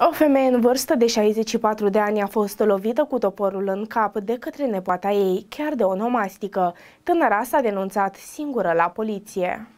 O femeie în vârstă de 64 de ani a fost lovită cu toporul în cap de către nepoata ei, chiar de o nomastică. Tânăra s-a denunțat singură la poliție.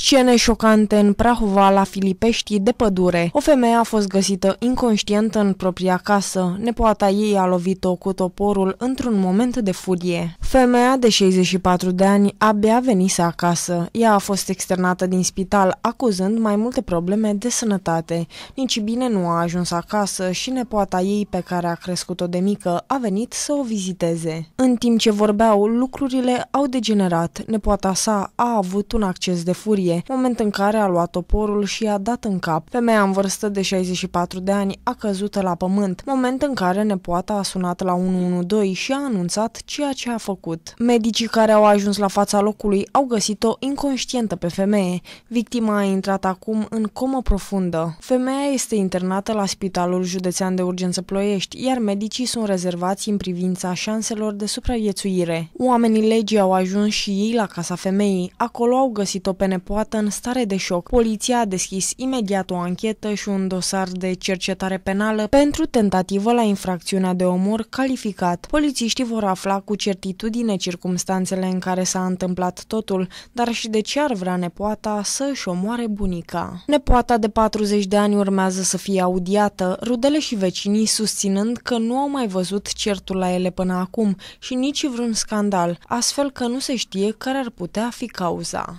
Scene șocante în Prahova, la Filipești, de pădure. O femeie a fost găsită inconștientă în propria casă. Nepoata ei a lovit-o cu toporul într-un moment de furie. Femeia de 64 de ani abia venise acasă. Ea a fost externată din spital, acuzând mai multe probleme de sănătate. Nici bine nu a ajuns acasă și nepoata ei, pe care a crescut-o de mică, a venit să o viziteze. În timp ce vorbeau, lucrurile au degenerat. Nepoata sa a avut un acces de furie bucurie, moment în care a luat toporul și a dat în cap. Femeia în vârstă de 64 de ani a căzut la pământ, moment în care nepoata a sunat la 112 și a anunțat ceea ce a făcut. Medicii care au ajuns la fața locului au găsit-o inconștientă pe femeie. Victima a intrat acum în comă profundă. Femeia este internată la Spitalul Județean de Urgență Ploiești, iar medicii sunt rezervați în privința șanselor de supraviețuire. Oamenii legii au ajuns și ei la casa femeii. Acolo au găsit-o pe nepoată evacuată în stare de șoc. Poliția a deschis imediat o anchetă și un dosar de cercetare penală pentru tentativă la infracțiunea de omor calificat. Polițiștii vor afla cu certitudine circumstanțele în care s-a întâmplat totul, dar și de ce ar vrea nepoata să-și omoare bunica. Nepoata de 40 de ani urmează să fie audiată, rudele și vecinii susținând că nu au mai văzut certul la ele până acum și nici vreun scandal, astfel că nu se știe care ar putea fi cauza.